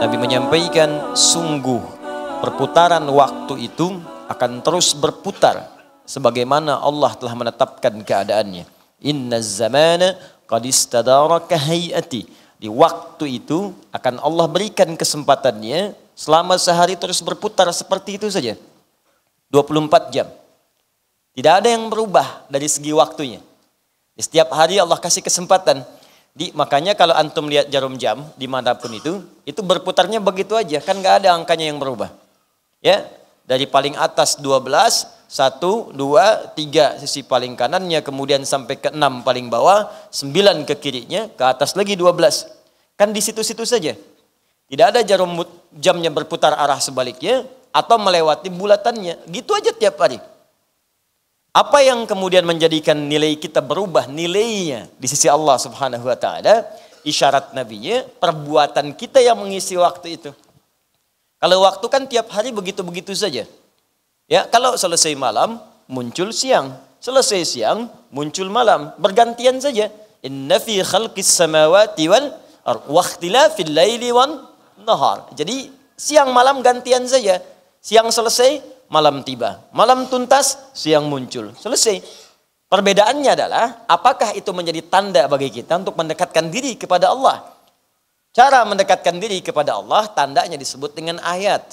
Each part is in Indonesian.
Nabi menyampaikan sungguh perputaran waktu itu akan terus berputar sebagaimana Allah telah menetapkan keadaannya. Inna zamana qadistadara istadara kahayati. Di waktu itu akan Allah berikan kesempatannya selama sehari terus berputar seperti itu saja. 24 jam. Tidak ada yang berubah dari segi waktunya. Di setiap hari Allah kasih kesempatan di, makanya kalau antum lihat jarum jam dimanapun itu, itu berputarnya begitu aja, kan nggak ada angkanya yang berubah. Ya, dari paling atas 12, 1, 2, 3 sisi paling kanannya, kemudian sampai ke 6 paling bawah, 9 ke kirinya, ke atas lagi 12. Kan di situ-situ saja. Tidak ada jarum jamnya berputar arah sebaliknya atau melewati bulatannya. Gitu aja tiap hari. Apa yang kemudian menjadikan nilai kita berubah nilainya di sisi Allah Subhanahu wa taala? Isyarat nabinya perbuatan kita yang mengisi waktu itu. Kalau waktu kan tiap hari begitu-begitu saja. Ya, kalau selesai malam muncul siang, selesai siang muncul malam, bergantian saja. Inna fi khalqis samawati wal waqtilafil laili wan nahar. Jadi siang malam gantian saja. Siang selesai, malam tiba. Malam tuntas, siang muncul. Selesai. Perbedaannya adalah apakah itu menjadi tanda bagi kita untuk mendekatkan diri kepada Allah. Cara mendekatkan diri kepada Allah tandanya disebut dengan ayat.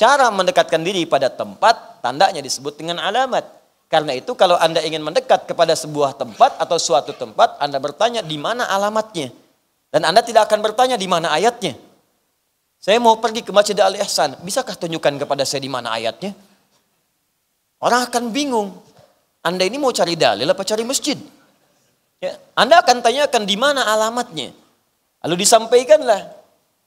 Cara mendekatkan diri pada tempat tandanya disebut dengan alamat. Karena itu kalau Anda ingin mendekat kepada sebuah tempat atau suatu tempat, Anda bertanya di mana alamatnya. Dan Anda tidak akan bertanya di mana ayatnya. Saya mau pergi ke Masjid Al Ihsan, bisakah tunjukkan kepada saya di mana ayatnya? Orang akan bingung. Anda ini mau cari dalil apa cari masjid? Ya. Anda akan tanyakan di mana alamatnya. Lalu disampaikanlah.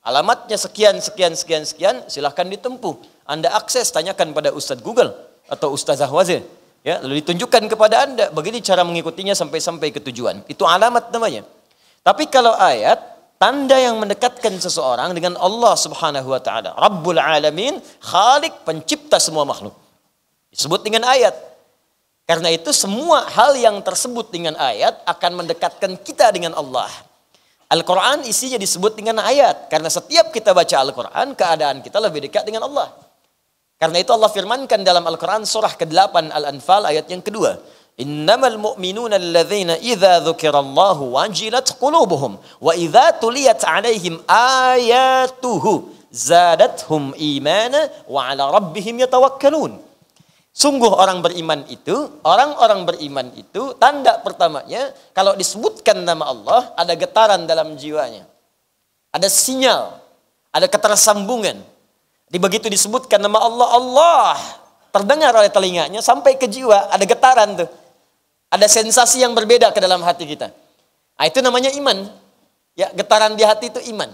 Alamatnya sekian, sekian, sekian, sekian, silahkan ditempuh. Anda akses, tanyakan pada Ustadz Google atau Ustazah Wazir. Ya, lalu ditunjukkan kepada Anda begini cara mengikutinya sampai-sampai ke tujuan. Itu alamat namanya. Tapi kalau ayat, tanda yang mendekatkan seseorang dengan Allah Subhanahu wa taala, Rabbul Alamin, Khalik, pencipta semua makhluk. Disebut dengan ayat. Karena itu semua hal yang tersebut dengan ayat akan mendekatkan kita dengan Allah. Al-Quran isinya disebut dengan ayat. Karena setiap kita baca Al-Quran, keadaan kita lebih dekat dengan Allah. Karena itu Allah firmankan dalam Al-Quran surah ke-8 Al-Anfal ayat yang kedua. Innamal mu'minuna alladhina idza dhukirallahu wajilat qulubuhum wa idza tuliyat alaihim ayatuhu zadathum imana wa ala rabbihim yatawakkalun. Sungguh orang beriman itu, orang-orang beriman itu, tanda pertamanya, kalau disebutkan nama Allah, ada getaran dalam jiwanya. Ada sinyal, ada ketersambungan. Di begitu disebutkan nama Allah, Allah terdengar oleh telinganya sampai ke jiwa, ada getaran tuh. Ada sensasi yang berbeda ke dalam hati kita. Nah, itu namanya iman. Ya, getaran di hati itu iman.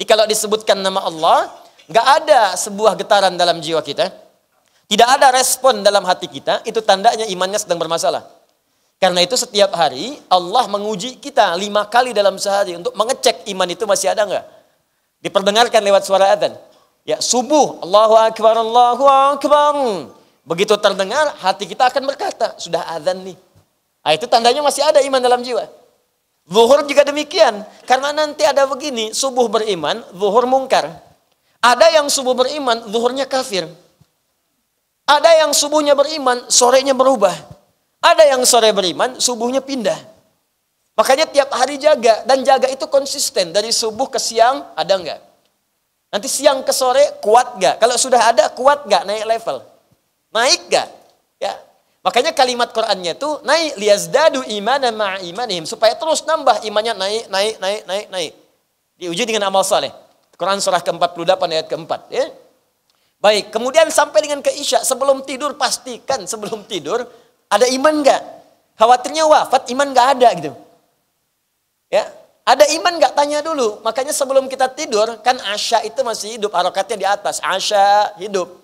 Jadi kalau disebutkan nama Allah, nggak ada sebuah getaran dalam jiwa kita tidak ada respon dalam hati kita, itu tandanya imannya sedang bermasalah. Karena itu setiap hari Allah menguji kita lima kali dalam sehari untuk mengecek iman itu masih ada enggak. Diperdengarkan lewat suara adzan. Ya subuh Allahu Akbar Allahu Akbar. Begitu terdengar hati kita akan berkata sudah adzan nih. Nah, itu tandanya masih ada iman dalam jiwa. Zuhur juga demikian. Karena nanti ada begini, subuh beriman, zuhur mungkar. Ada yang subuh beriman, zuhurnya kafir. Ada yang subuhnya beriman, sorenya berubah. Ada yang sore beriman, subuhnya pindah. Makanya tiap hari jaga dan jaga itu konsisten dari subuh ke siang ada enggak? Nanti siang ke sore kuat enggak? Kalau sudah ada kuat enggak? naik level? Naik enggak? Ya. Makanya kalimat Qurannya itu naik liyazdadu imana ma'a imanihim supaya terus nambah imannya naik naik naik naik naik. Diuji dengan amal saleh. Quran surah ke-48 ayat ke-4 ya. Baik, kemudian sampai dengan ke Isya, sebelum tidur pastikan sebelum tidur ada iman enggak? Khawatirnya wafat iman enggak ada gitu. Ya, ada iman enggak tanya dulu. Makanya sebelum kita tidur kan Asya itu masih hidup, harokatnya di atas. Asya hidup.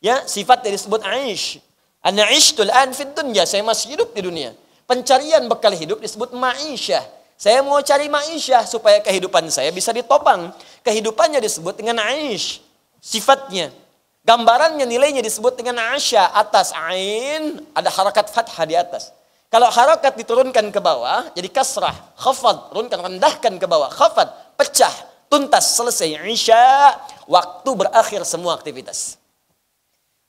Ya, sifat yang disebut Aish. Ana ishtul an fid dunya, saya masih hidup di dunia. Pencarian bekal hidup disebut ma'isyah. Saya mau cari ma'isyah supaya kehidupan saya bisa ditopang. Kehidupannya disebut dengan Aish sifatnya. Gambarannya nilainya disebut dengan asya atas ain ada harakat fathah di atas. Kalau harakat diturunkan ke bawah jadi kasrah, khafad, turunkan rendahkan ke bawah, khafad, pecah, tuntas, selesai isya, waktu berakhir semua aktivitas.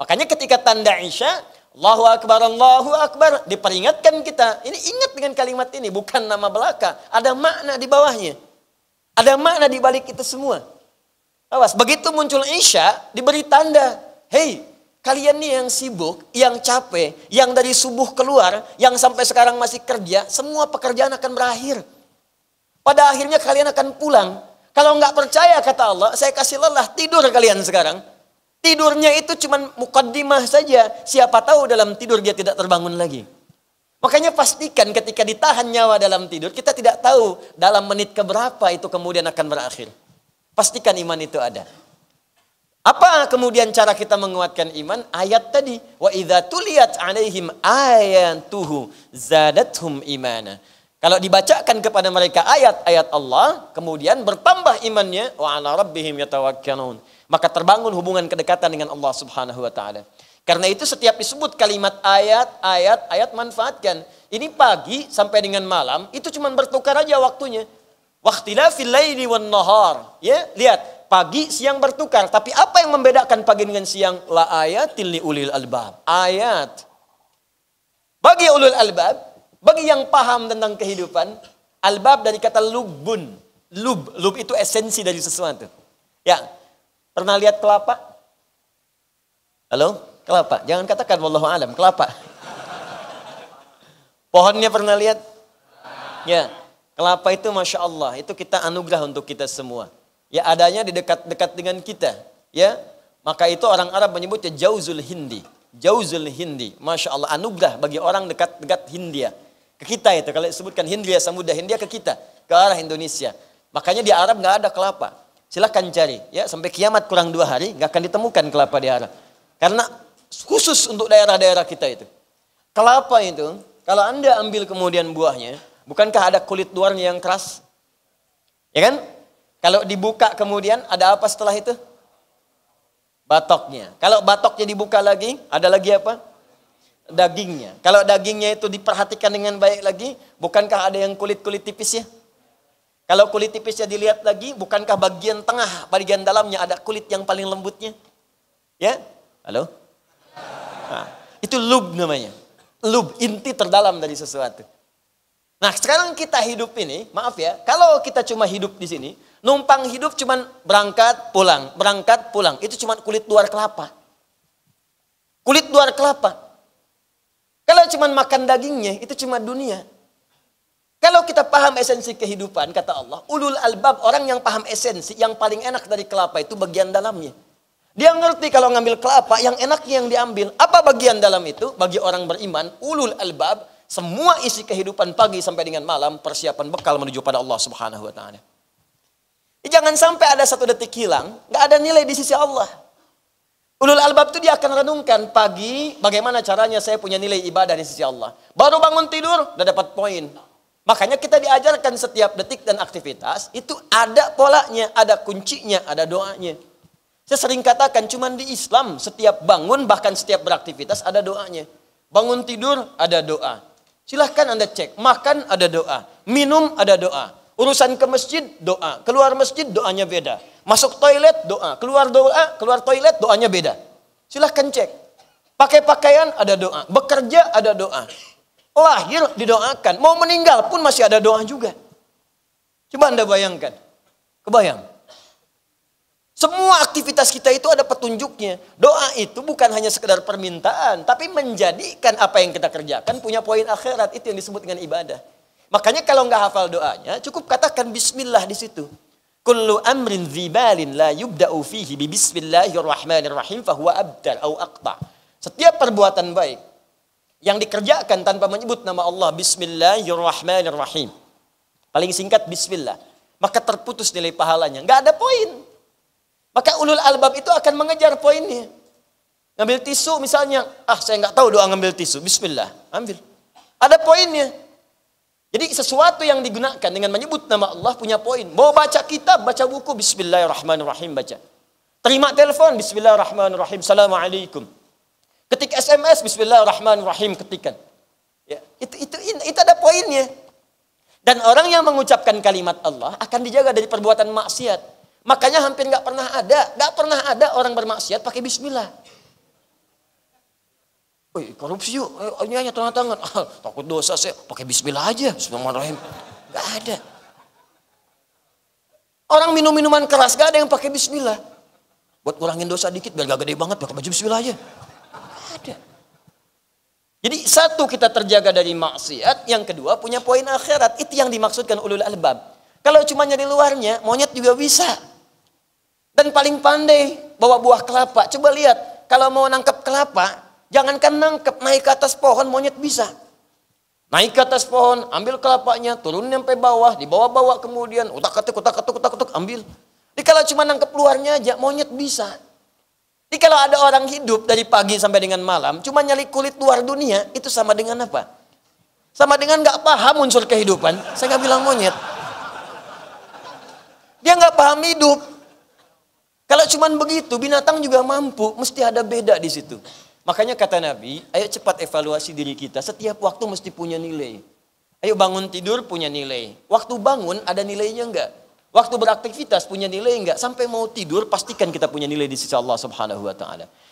Makanya ketika tanda isya, Allahu akbar, Allahu akbar diperingatkan kita. Ini ingat dengan kalimat ini bukan nama belaka, ada makna di bawahnya. Ada makna di balik itu semua. Awas, begitu muncul Isya, diberi tanda. Hei, kalian nih yang sibuk, yang capek, yang dari subuh keluar, yang sampai sekarang masih kerja, semua pekerjaan akan berakhir. Pada akhirnya kalian akan pulang. Kalau nggak percaya kata Allah, saya kasih lelah, tidur kalian sekarang. Tidurnya itu cuma mukaddimah saja. Siapa tahu dalam tidur dia tidak terbangun lagi. Makanya pastikan ketika ditahan nyawa dalam tidur, kita tidak tahu dalam menit keberapa itu kemudian akan berakhir. Pastikan iman itu ada. Apa kemudian cara kita menguatkan iman? Ayat tadi, wa idza tuliyat alaihim ayatuhu zadathum imana. Kalau dibacakan kepada mereka ayat-ayat Allah, kemudian bertambah imannya wa ala rabbihim yatawakkalun. Maka terbangun hubungan kedekatan dengan Allah Subhanahu wa taala. Karena itu setiap disebut kalimat ayat, ayat, ayat manfaatkan. Ini pagi sampai dengan malam itu cuma bertukar aja waktunya. Waktila laili wan nahar. Ya, lihat pagi siang bertukar. Tapi apa yang membedakan pagi dengan siang? La ayatil li ulil albab. Ayat. Bagi ulil albab, bagi yang paham tentang kehidupan, albab dari kata lubun. Lub, lub itu esensi dari sesuatu. Ya, pernah lihat kelapa? Halo, kelapa. Jangan katakan wallahu alam, kelapa. Pohonnya pernah lihat? Ya, Kelapa itu Masya Allah, itu kita anugerah untuk kita semua. Ya adanya di dekat-dekat dengan kita. Ya, maka itu orang Arab menyebutnya jauzul hindi. Jauzul hindi, Masya Allah, anugerah bagi orang dekat-dekat Hindia. Ke kita itu, kalau disebutkan Hindia, Samudra Hindia ke kita, ke arah Indonesia. Makanya di Arab nggak ada kelapa. Silahkan cari, ya sampai kiamat kurang dua hari nggak akan ditemukan kelapa di Arab. Karena khusus untuk daerah-daerah kita itu. Kelapa itu, kalau Anda ambil kemudian buahnya, Bukankah ada kulit luarnya yang keras? Ya kan? Kalau dibuka kemudian ada apa setelah itu? Batoknya. Kalau batoknya dibuka lagi, ada lagi apa? Dagingnya. Kalau dagingnya itu diperhatikan dengan baik lagi, bukankah ada yang kulit-kulit tipisnya? Kalau kulit tipisnya dilihat lagi, bukankah bagian tengah, bagian dalamnya ada kulit yang paling lembutnya? Ya? Halo? Nah, itu lub namanya. Lub, inti terdalam dari sesuatu. Nah, sekarang kita hidup ini, maaf ya, kalau kita cuma hidup di sini, numpang hidup cuma berangkat pulang, berangkat pulang. Itu cuma kulit luar kelapa. Kulit luar kelapa. Kalau cuma makan dagingnya, itu cuma dunia. Kalau kita paham esensi kehidupan, kata Allah, ulul albab, orang yang paham esensi, yang paling enak dari kelapa itu bagian dalamnya. Dia ngerti kalau ngambil kelapa, yang enaknya yang diambil. Apa bagian dalam itu? Bagi orang beriman, ulul albab, semua isi kehidupan pagi sampai dengan malam persiapan bekal menuju pada Allah Subhanahu wa taala. Eh, jangan sampai ada satu detik hilang, nggak ada nilai di sisi Allah. Ulul albab itu dia akan renungkan pagi bagaimana caranya saya punya nilai ibadah di sisi Allah. Baru bangun tidur udah dapat poin. Makanya kita diajarkan setiap detik dan aktivitas itu ada polanya, ada kuncinya, ada doanya. Saya sering katakan cuman di Islam setiap bangun bahkan setiap beraktivitas ada doanya. Bangun tidur ada doa. Silahkan Anda cek. Makan ada doa. Minum ada doa. Urusan ke masjid, doa. Keluar masjid, doanya beda. Masuk toilet, doa. Keluar doa, keluar toilet, doanya beda. Silahkan cek. Pakai pakaian, ada doa. Bekerja, ada doa. Lahir, didoakan. Mau meninggal pun masih ada doa juga. Coba Anda bayangkan. Kebayang. Semua aktivitas kita itu ada petunjuknya. Doa itu bukan hanya sekedar permintaan, tapi menjadikan apa yang kita kerjakan punya poin akhirat. Itu yang disebut dengan ibadah. Makanya kalau nggak hafal doanya, cukup katakan bismillah di situ. Kullu amrin zibalin la yubda'u fihi bi bismillahirrahmanirrahim fahuwa abdal au aqta. Setiap perbuatan baik yang dikerjakan tanpa menyebut nama Allah bismillahirrahmanirrahim. Paling singkat bismillah. Maka terputus nilai pahalanya. Nggak ada poin. Maka ulul albab itu akan mengejar poinnya. Ngambil tisu misalnya, ah saya nggak tahu doa ngambil tisu, bismillah, ambil. Ada poinnya. Jadi sesuatu yang digunakan dengan menyebut nama Allah punya poin. Mau baca kitab, baca buku, bismillahirrahmanirrahim baca. Terima telepon, bismillahirrahmanirrahim, assalamualaikum. Ketik SMS, bismillahirrahmanirrahim, ketikan. Ya, itu, itu, itu ada poinnya. Dan orang yang mengucapkan kalimat Allah akan dijaga dari perbuatan maksiat. Makanya hampir nggak pernah ada, nggak pernah ada orang bermaksiat pakai bismillah. Woi korupsi yuk, eh, oh, ini iya, hanya tangan tangan. Ah, takut dosa sih, pakai bismillah aja, bismillahirrahmanirrahim. Nggak ada. Orang minum minuman keras, gak ada yang pakai bismillah. Buat kurangin dosa dikit, biar gak gede banget, pakai baju bismillah aja. Gak ada. Jadi satu kita terjaga dari maksiat, yang kedua punya poin akhirat. Itu yang dimaksudkan ulul albab. Kalau cuma nyari luarnya, monyet juga bisa. Dan paling pandai bawa buah kelapa. Coba lihat, kalau mau nangkep kelapa, jangankan nangkep, naik ke atas pohon monyet bisa. Naik ke atas pohon, ambil kelapanya, turun sampai bawah, dibawa-bawa kemudian, utak-atik, utak-atik, utak-atik, ambil. Jadi kalau cuma nangkep luarnya aja, monyet bisa. Jadi kalau ada orang hidup dari pagi sampai dengan malam, cuma nyali kulit luar dunia, itu sama dengan apa? Sama dengan gak paham unsur kehidupan. Saya gak bilang monyet. Dia gak paham hidup. Kalau cuman begitu, binatang juga mampu, mesti ada beda di situ. Makanya kata Nabi, ayo cepat evaluasi diri kita. Setiap waktu mesti punya nilai. Ayo bangun tidur punya nilai. Waktu bangun ada nilainya enggak? Waktu beraktivitas punya nilai enggak? Sampai mau tidur pastikan kita punya nilai di sisi Allah Subhanahu wa taala.